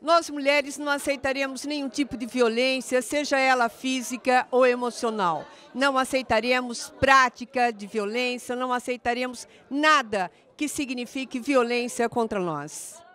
Nós mulheres não aceitaremos nenhum tipo de violência, seja ela física ou emocional. Não aceitaremos prática de violência, não aceitaremos nada que signifique violência contra nós.